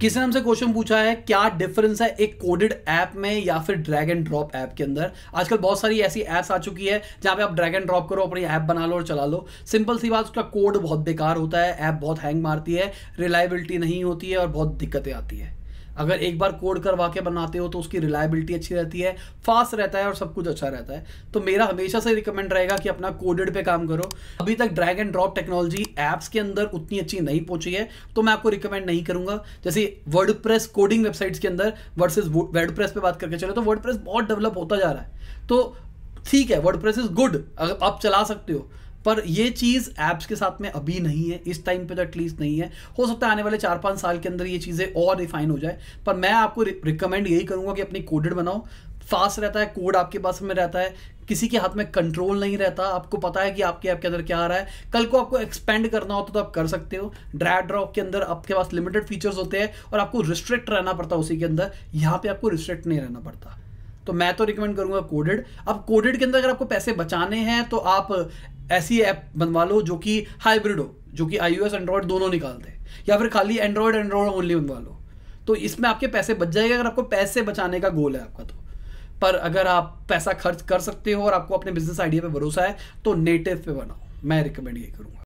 किसी ने हमसे क्वेश्चन पूछा है क्या डिफरेंस है एक कोडेड ऐप में या फिर ड्रैग एंड ड्रॉप ऐप के अंदर आजकल बहुत सारी ऐसी ऐप्स आ चुकी है जहां पे आप ड्रैग एंड ड्रॉप करो अपनी ऐप बना लो और चला लो सिंपल सी बात उसका कोड बहुत बेकार होता है ऐप बहुत हैंग मारती है रिलायबिलिटी नहीं होती है और बहुत दिक्कतें आती है अगर एक बार कोड करवा के बनाते हो तो उसकी रिलायबिलिटी अच्छी रहती है फास्ट रहता है और सब कुछ अच्छा रहता है तो मेरा हमेशा से रिकमेंड रहेगा कि अपना कोडेड पे काम करो अभी तक drag and drop technology apps के अंदर उतनी अच्छी नहीं पहुंची है तो मैं आपको रिकमेंड नहीं करूंगा जैसे वर्ड कोडिंग वेबसाइट्स के अंदर वर्सेज वर्ड प्रेस बात करके चले तो वर्ड बहुत डेवलप होता जा रहा है तो ठीक है वर्ड इज गुड अगर आप चला सकते हो पर ये चीज़ ऐप्स के साथ में अभी नहीं है इस टाइम पे तो एटलीस्ट नहीं है हो सकता है आने वाले चार पाँच साल के अंदर ये चीज़ें और रिफाइन हो जाए पर मैं आपको रिकमेंड यही करूंगा कि अपनी कोडेड बनाओ फास्ट रहता है कोड आपके पास में रहता है किसी के हाथ में कंट्रोल नहीं रहता आपको पता है कि आपके ऐप के अंदर क्या आ रहा है कल को आपको एक्सपेंड करना होता तो, तो आप कर सकते हो ड्रैग ड्रॉप के अंदर आपके पास लिमिटेड फीचर्स होते हैं और आपको रिस्ट्रिक्ट रहना पड़ता है उसी के अंदर यहाँ पे आपको रिस्ट्रिक्ट नहीं रहना पड़ता तो मैं तो रिकमेंड करूंगा कोडेड अब कोडेड के अंदर अगर आपको पैसे बचाने हैं तो आप ऐसी ऐप बनवा लो जो कि हाइब्रिड हो जो कि आई एंड्रॉयड दोनों निकालते हैं या फिर खाली एंड्रॉयड एंड्रॉयड ओनली बनवा लो तो इसमें आपके पैसे बच जाएंगे अगर आपको पैसे बचाने का गोल है आपका तो पर अगर आप पैसा खर्च कर सकते हो और आपको अपने बिजनेस आइडिया पे भरोसा है तो नेटिव पे बनाओ मैं रिकमेंड ये करूँगा